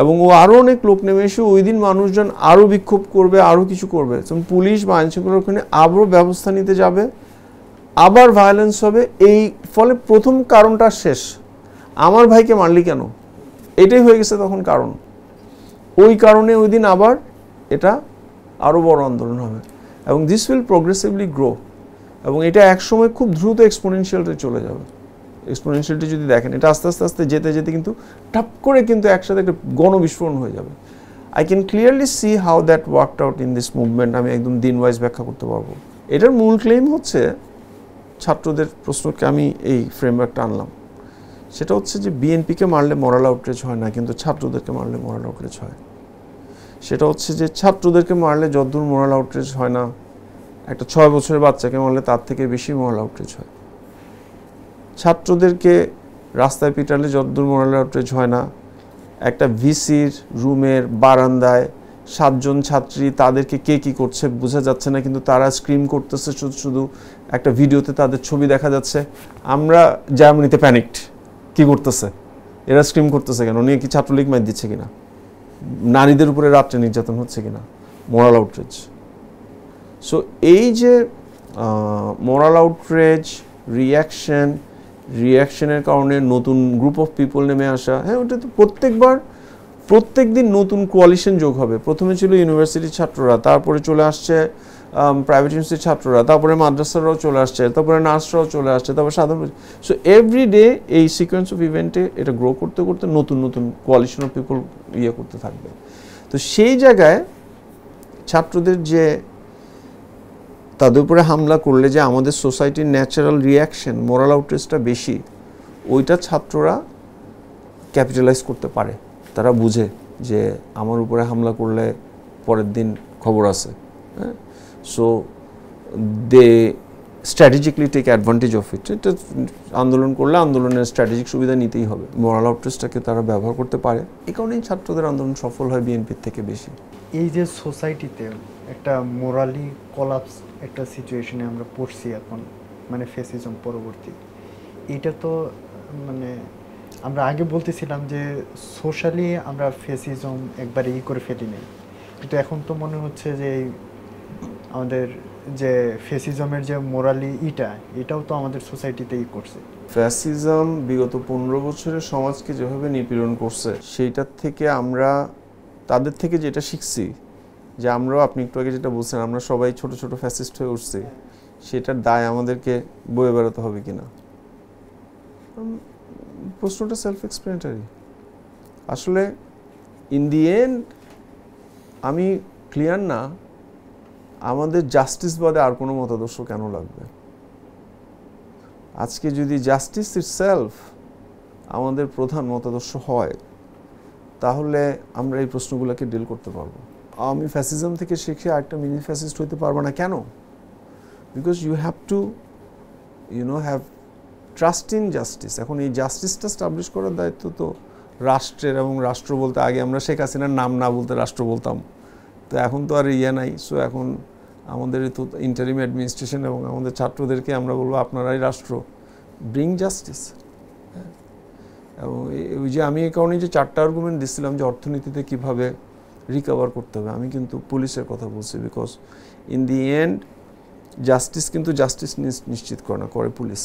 এবং ও আরও অনেক লোক নেমে এসে ওই দিন মানুষজন আরও বিক্ষোভ করবে আরও কিছু করবে যেমন পুলিশ বা আইনশৃঙ্খলার ওখানে আবারও ব্যবস্থা নিতে যাবে আবার ভায়োলেন্স হবে এই ফলে প্রথম কারণটা শেষ আমার ভাইকে মারলি কেন এটাই হয়ে গেছে তখন কারণ ওই কারণে ওই দিন আবার এটা আরও বড় আন্দোলন হবে এবং দিস উইল প্রোগ্রেসিভলি গ্রো এবং এটা একসময় খুব দ্রুত এক্সপোনেনশিয়ালটা চলে যাবে এক্সপোনেনশিয়ালটি যদি দেখেন এটা আস্তে আস্তে আস্তে যেতে যেতে কিন্তু টাপ করে কিন্তু একসাথে একটা গণবিস্ফোরণ হয়ে যাবে I can clearly see how that worked out in this movement আমি একদম দিন ওয়াইজ ব্যাখ্যা করতে পারবো এটার মূল ক্লেম হচ্ছে ছাত্রদের প্রশ্নকে আমি এই ফ্রেমওয়ার্কটা আনলাম সেটা হচ্ছে যে বিএনপিকে মারলে মরাল আউটরেজ হয় না কিন্তু ছাত্রদেরকে মারলে মরাল আউটরেজ হয় সেটা হচ্ছে যে ছাত্রদেরকে মারলে যদ্দূর মরাল আউটরেজ হয় না একটা ছয় বছরের বাচ্চাকে মারলে তার থেকে বেশি মোরাল আউটরিচ হয় ছাত্রদেরকে রাস্তায় পিটালে যতদূর মোরাল আউটরিচ হয় না একটা ভিসির রুমের বারান্দায় সাতজন ছাত্রী তাদেরকে কে কি করছে বোঝা যাচ্ছে না কিন্তু তারা স্ক্রিম করতেছে শুধু শুধু একটা ভিডিওতে তাদের ছবি দেখা যাচ্ছে আমরা জার্মানিতে প্যানিকড কি করতেছে এরা স্ক্রিম করতেছে কেন নিয়ে কি ছাত্রলীগ মাই দিচ্ছে কিনা নারীদের উপরে রাত্রে নির্যাতন হচ্ছে কিনা মোরাল আউটরিচ সো এই যে মরাল আউটরেজ রিয়াকশন রিয়াকশনের কারণে নতুন গ্রুপ অফ পিপল নেমে আসা হ্যাঁ ওটা তো প্রত্যেকবার প্রত্যেক দিন নতুন কোয়ালিশন যোগ হবে প্রথমে ছিল ইউনিভার্সিটির ছাত্ররা তারপরে চলে আসছে প্রাইভেট ইউনিভার্সিটির ছাত্ররা তারপরে মাদ্রাসারাও চলে আসছে তারপরে নার্সরাও চলে আসছে তারপরে সাধারণ সো এভরি ডে এই সিকোয়েন্স অফ ইভেন্টে এটা গ্রো করতে করতে নতুন নতুন কোয়ালিশন অফ পিপল ইয়ে করতে থাকবে তো সেই জায়গায় ছাত্রদের যে তাদের উপরে হামলা করলে যে আমাদের সোসাইটির ন্যাচারাল রিয়াকশন মোরাল আউটরিচটা বেশি ওইটা ছাত্ররা ক্যাপিটালাইজ করতে পারে তারা বুঝে যে আমার উপরে হামলা করলে পরের দিন খবর আছে হ্যাঁ so they strategically take advantage of it এটা আন্দোলন করলে আন্দোলনের স্ট্র্যাটেজিক সুবিধা নিতেই হবে মোরাল আউটরিচটাকে তারা ব্যবহার করতে পারে এ কারণেই ছাত্রদের আন্দোলন সফল হয় বিএনপির থেকে বেশি এই যে সোসাইটিতে একটা মোরালি কলাপস একটা সিচুয়েশনে আমরা পড়ছি এখন মানে ফেসিজম পরবর্তী এটা তো মানে আমরা আগে বলতেছিলাম যে সোশ্যালি আমরা ফেসিজম একবারে ই করে ফেলি নাই কিন্তু এখন তো মনে হচ্ছে যে আমাদের যে ফেসিজমের যে মোরালি ইটা এটাও তো আমাদের সোসাইটিতেই করছে ফ্যাসিজম বিগত পনেরো বছরে সমাজকে যেভাবে নিপীড়ন করছে সেইটার থেকে আমরা তাদের থেকে যেটা শিখছি যে আমরাও আপনি একটু আগে যেটা বলছেন আমরা সবাই ছোট ছোট ফ্যাসিস্ট হয়ে উঠছি সেটার দায় আমাদেরকে বয়ে বেড়াতে হবে কিনা প্রশ্নটা সেলফ এক্সপ্লেনেটারি আসলে ইন দি এন্ড আমি ক্লিয়ার না আমাদের জাস্টিস বাদে আর কোনো মতাদর্শ কেন লাগবে আজকে যদি জাস্টিস ইট সেলফ আমাদের প্রধান মতাদর্শ হয় তাহলে আমরা এই প্রশ্নগুলোকে ডিল করতে পারবো আমি ফ্যাসিজম থেকে শিখে একটা মিনি ফ্যাসিস্ট হইতে পারবো না কেন because you have to you know have trust in justice এখন এই জাস্টিসটা স্টাবলিশ করার দায়িত্ব তো রাষ্ট্রের এবং রাষ্ট্র বলতে আগে আমরা শেখ হাসিনার নাম না বলতে রাষ্ট্র বলতাম তো এখন তো আর ইয়ে নাই সো এখন আমাদের তো ইন্টারিম অ্যাডমিনিস্ট্রেশন এবং আমাদের ছাত্রদেরকে আমরা বলবো আপনারাই রাষ্ট্র ব্রিং হ্যাঁ। জাস্টিস এবং ওই যে আমি এই কারণে যে চারটা আর্গুমেন্ট দিচ্ছিলাম যে অর্থনীতিতে কীভাবে রিকভার করতে হবে আমি কিন্তু পুলিশের কথা বলছি because in the end justice কিন্তু জাস্টিস নিশ্চিত করে না করে পুলিশ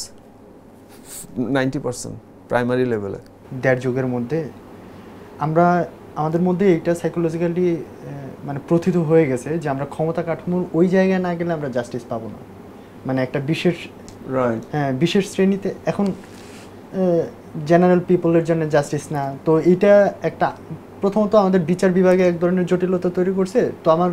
নাইনটি পার্সেন্ট প্রাইমারি লেভেলে দেড় যুগের মধ্যে আমরা আমাদের মধ্যে এটা সাইকোলজিক্যালি মানে প্রথিত হয়ে গেছে যে আমরা ক্ষমতা কাঠামোর ওই জায়গায় না গেলে আমরা জাস্টিস পাবো না মানে একটা বিশেষ হ্যাঁ বিশেষ শ্রেণীতে এখন জেনারেল পিপলের জন্য জাস্টিস না তো এটা একটা প্রথমত আমাদের বিচার বিভাগে এক ধরনের জটিলতা তৈরি করছে তো আমার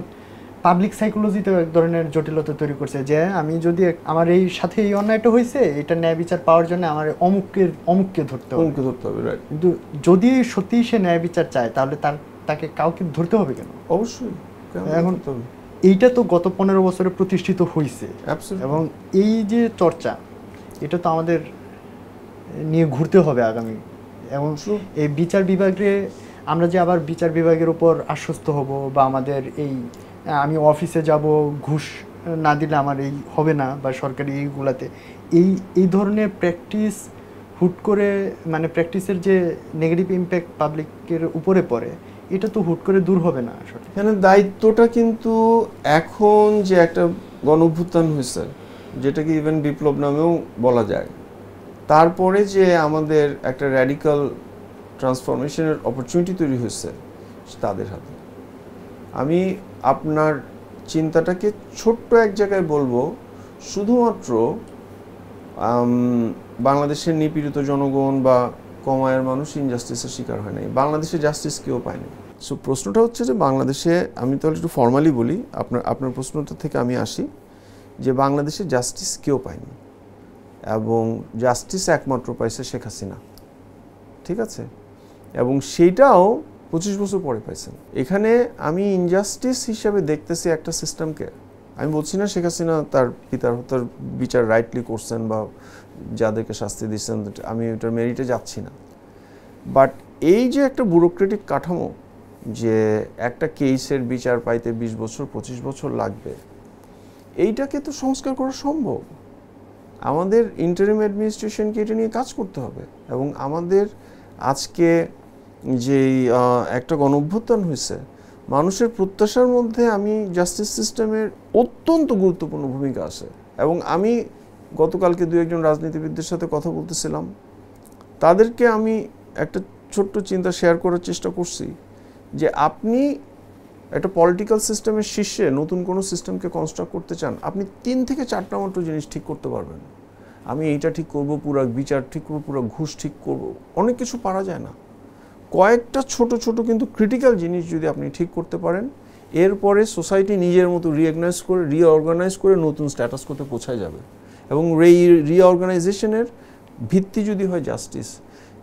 পাবলিক সাইকোলজিতেও এক ধরনের জটিলতা তৈরি করছে যে আমি যদি আমার এই সাথে এই অন্যায়টা হয়েছে এটা ন্যায় বিচার পাওয়ার জন্য আমার অমুককে অমুককে ধরতে হবে অমুককে ধরতে হবে রাইট কিন্তু যদি সত্যি সে ন্যায় বিচার চায় তাহলে তার তাকে কাউকে ধরতে হবে কেন অবশ্যই এখন এইটা তো গত পনেরো বছরে প্রতিষ্ঠিত হয়েছে এবং এই যে চর্চা এটা তো আমাদের নিয়ে ঘুরতে হবে আগামী এবং এই বিচার বিভাগে আমরা যে আবার বিচার বিভাগের উপর আশ্বস্ত হব বা আমাদের এই আমি অফিসে যাব ঘুষ না দিলে আমার এই হবে না বা সরকারি এইগুলাতে এই এই ধরনের প্র্যাকটিস হুট করে মানে প্র্যাকটিসের যে নেগেটিভ ইম্প্যাক্ট পাবলিকের উপরে পড়ে এটা তো হুট করে দূর হবে না আসলে দায়িত্বটা কিন্তু এখন যে একটা গণ অভ্যুত্থান হয়েছে যেটাকে ইভেন বিপ্লব নামেও বলা যায় তারপরে যে আমাদের একটা র্যাডিক্যাল ট্রান্সফরমেশনের অপরচুনিটি তৈরি হয়েছে তাদের হাতে আমি আপনার চিন্তাটাকে ছোট্ট এক জায়গায় বলবো শুধুমাত্র বাংলাদেশের নিপীড়িত জনগণ বা কমায়ের মানুষ ইনজাস্টিসের শিকার হয় নাই বাংলাদেশে জাস্টিস কেউ পায়নি সো প্রশ্নটা হচ্ছে যে বাংলাদেশে আমি তাহলে একটু ফর্মালি বলি আপনার আপনার প্রশ্নটা থেকে আমি আসি যে বাংলাদেশে জাস্টিস কেউ পায়নি এবং জাস্টিস একমাত্র পাইছে শেখ হাসিনা ঠিক আছে এবং সেইটাও পঁচিশ বছর পরে পাইছেন এখানে আমি ইনজাস্টিস হিসাবে দেখতেছি একটা সিস্টেমকে আমি বলছি না শেখ হাসিনা তার পিতার হত্যার বিচার রাইটলি করছেন বা যাদেরকে শাস্তি দিচ্ছেন আমি ওটার মেরিটে যাচ্ছি না বাট এই যে একটা ব্যুরোক্রেটিক কাঠামো যে একটা কেসের বিচার পাইতে ২০ বছর ২৫ বছর লাগবে এইটাকে তো সংস্কার করা সম্ভব আমাদের ইন্টারিম অ্যাডমিনিস্ট্রেশনকে এটা নিয়ে কাজ করতে হবে এবং আমাদের আজকে যে একটা গণ হয়েছে মানুষের প্রত্যাশার মধ্যে আমি জাস্টিস সিস্টেমের অত্যন্ত গুরুত্বপূর্ণ ভূমিকা আছে এবং আমি গতকালকে দু একজন রাজনীতিবিদদের সাথে কথা বলতেছিলাম তাদেরকে আমি একটা ছোট্ট চিন্তা শেয়ার করার চেষ্টা করছি যে আপনি একটা পলিটিক্যাল সিস্টেমের শীর্ষে নতুন কোনো সিস্টেমকে কনস্ট্রাক্ট করতে চান আপনি তিন থেকে চারটা মতো জিনিস ঠিক করতে পারবেন আমি এইটা ঠিক করব পুরা বিচার ঠিক করবো পুরো ঘুষ ঠিক করব অনেক কিছু পারা যায় না কয়েকটা ছোট ছোট কিন্তু ক্রিটিক্যাল জিনিস যদি আপনি ঠিক করতে পারেন এরপরে সোসাইটি নিজের মতো রিঅর্গানাইজ করে রিঅর্গানাইজ করে নতুন স্ট্যাটাস করতে পৌঁছায় যাবে এবং এই রিঅর্গানাইজেশনের ভিত্তি যদি হয় জাস্টিস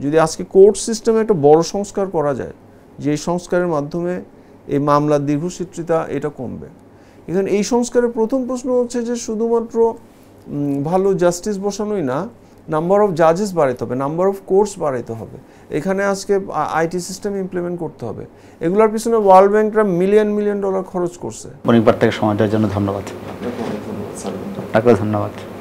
যদি আজকে কোর্ট সিস্টেমে একটা বড় সংস্কার করা যায় যে সংস্কারের মাধ্যমে এই মামলার দীর্ঘসূত্রিতা এটা কমবে এখানে এই সংস্কারের প্রথম প্রশ্ন হচ্ছে যে শুধুমাত্র ভালো জাস্টিস বসানোই না নাম্বার অফ জাজেস বাড়াইতে হবে নাম্বার অফ কোর্স বাড়াইতে হবে এখানে আজকে আইটি সিস্টেম ইমপ্লিমেন্ট করতে হবে এগুলোর পিছনে ওয়ার্ল্ড ব্যাংকরা মিলিয়ন মিলিয়ন ডলার খরচ করছে অনেকবার থেকে সময় দেওয়ার জন্য ধন্যবাদ ধন্যবাদ